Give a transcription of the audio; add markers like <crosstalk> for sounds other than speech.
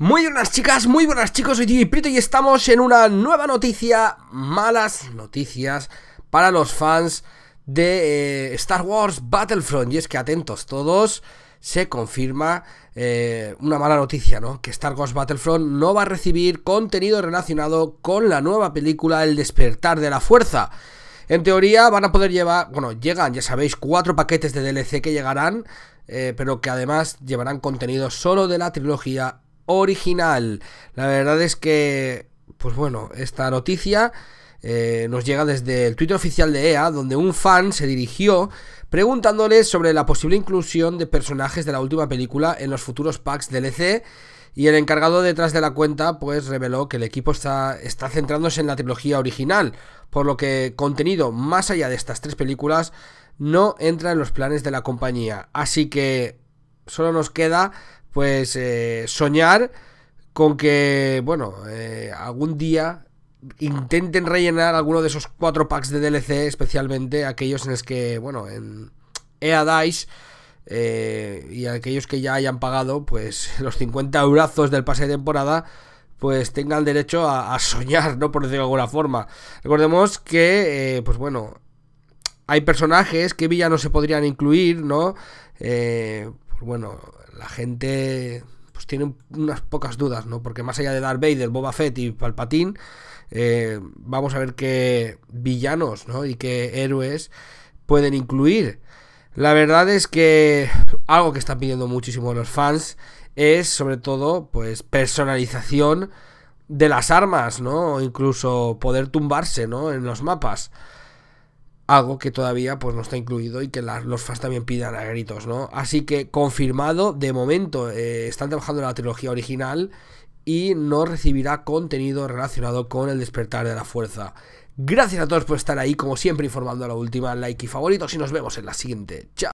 Muy buenas chicas, muy buenas chicos, soy DJ Prito y estamos en una nueva noticia, malas noticias para los fans de eh, Star Wars Battlefront. Y es que atentos todos, se confirma eh, una mala noticia, ¿no? Que Star Wars Battlefront no va a recibir contenido relacionado con la nueva película El despertar de la fuerza. En teoría van a poder llevar, bueno, llegan, ya sabéis, cuatro paquetes de DLC que llegarán, eh, pero que además llevarán contenido solo de la trilogía original. La verdad es que, pues bueno, esta noticia eh, nos llega desde el Twitter oficial de EA, donde un fan se dirigió preguntándole sobre la posible inclusión de personajes de la última película en los futuros packs DLC. Y el encargado detrás de la cuenta pues reveló que el equipo está, está centrándose en la trilogía original, por lo que contenido más allá de estas tres películas no entra en los planes de la compañía. Así que solo nos queda pues eh, soñar con que, bueno, eh, algún día intenten rellenar alguno de esos cuatro packs de DLC, especialmente aquellos en los que, bueno, en EA Dice eh, y aquellos que ya hayan pagado, pues <laughs> los 50 eurazos del pase de temporada, pues tengan derecho a, soñar, ¿no? Por decirlo de alguna forma. Recordemos que, pues bueno, hay personajes que villanos se podrían incluir, ¿no? Eh, pues bueno, la gente pues tiene unas pocas dudas, ¿no? Porque más allá de Darth Vader, Boba Fett y Palpatín, eh, vamos a ver qué villanos, ¿no? Y qué héroes pueden incluir. La verdad es que algo que están pidiendo muchísimo los fans es, sobre todo, pues personalización de las armas, ¿no? incluso poder tumbarse, ¿no? En los mapas algo que todavía pues no está incluido y que los fans también pidan a gritos, ¿no? Así que confirmado, de momento eh, están trabajando en la trilogía original y no recibirá contenido relacionado con el despertar de la fuerza. Gracias a todos por estar ahí, como siempre informando a la última, like y favorito y nos vemos en la siguiente. Chao.